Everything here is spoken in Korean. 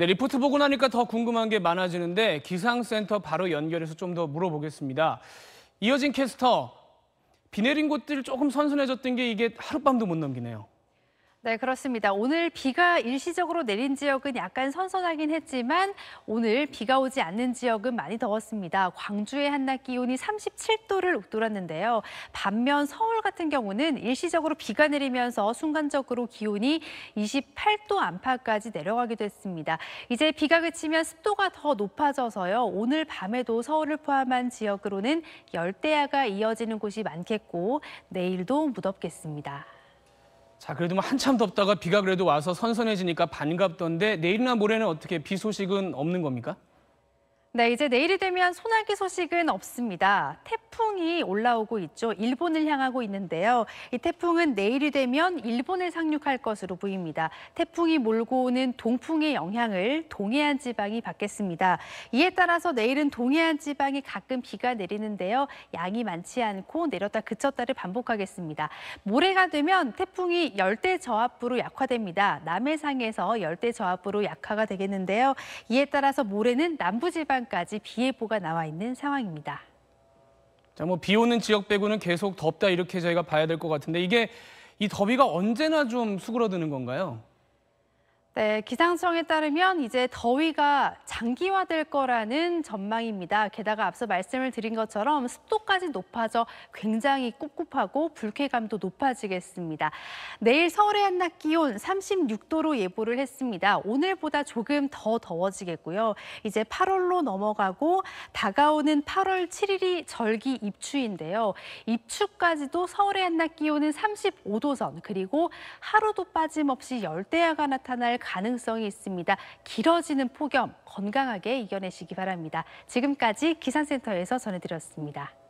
네, 리포트 보고 나니까 더 궁금한 게 많아지는데 기상센터 바로 연결해서 좀 더 물어보겠습니다. 이어진 캐스터, 비 내린 곳들 조금 선선해졌던 게 이게 하룻밤도 못 넘기네요. 네, 그렇습니다. 오늘 비가 일시적으로 내린 지역은 약간 선선하긴 했지만 오늘 비가 오지 않는 지역은 많이 더웠습니다. 광주의 한낮 기온이 37도를 웃돌았는데요. 반면 서울 같은 경우는 일시적으로 비가 내리면서 순간적으로 기온이 28도 안팎까지 내려가기도 했습니다. 이제 비가 그치면 습도가 더 높아져서요. 오늘 밤에도 서울을 포함한 지역으로는 열대야가 이어지는 곳이 많겠고 내일도 무덥겠습니다. 자, 그래도 뭐 한참 덥다가 비가 그래도 와서 선선해지니까 반갑던데 내일이나 모레는 어떻게 비 소식은 없는 겁니까? 네, 이제 내일이 되면 소나기 소식은 없습니다. 태풍 태풍이 올라오고 있죠. 일본을 향하고 있는데요. 이 태풍은 내일이 되면 일본에 상륙할 것으로 보입니다. 태풍이 몰고 오는 동풍의 영향을 동해안 지방이 받겠습니다. 이에 따라서 내일은 동해안 지방에 가끔 비가 내리는데요. 양이 많지 않고 내렸다 그쳤다를 반복하겠습니다. 모레가 되면 태풍이 열대 저압부로 약화됩니다. 남해상에서 열대 저압부로 약화가 되겠는데요. 이에 따라서 모레는 남부 지방까지 비 예보가 나와 있는 상황입니다. 자, 뭐비 오는 지역 빼고는 계속 덥다 이렇게 저희가 봐야 될 것 같은데 이게 이더비가 언제나 좀 수그러드는 건가요? 네, 기상청에 따르면 이제 더위가 장기화될 거라는 전망입니다. 게다가 앞서 말씀을 드린 것처럼 습도까지 높아져 굉장히 꿉꿉하고 불쾌감도 높아지겠습니다. 내일 서울의 한낮 기온 36도로 예보를 했습니다. 오늘보다 조금 더 더워지겠고요. 이제 8월로 넘어가고 다가오는 8월 7일이 절기 입추인데요. 입추까지도 서울의 한낮 기온은 35도 선 그리고 하루도 빠짐없이 열대야가 나타날 가능성이 있습니다. 길어지는 폭염 건강하게 이겨내시기 바랍니다. 지금까지 기상센터에서 전해드렸습니다.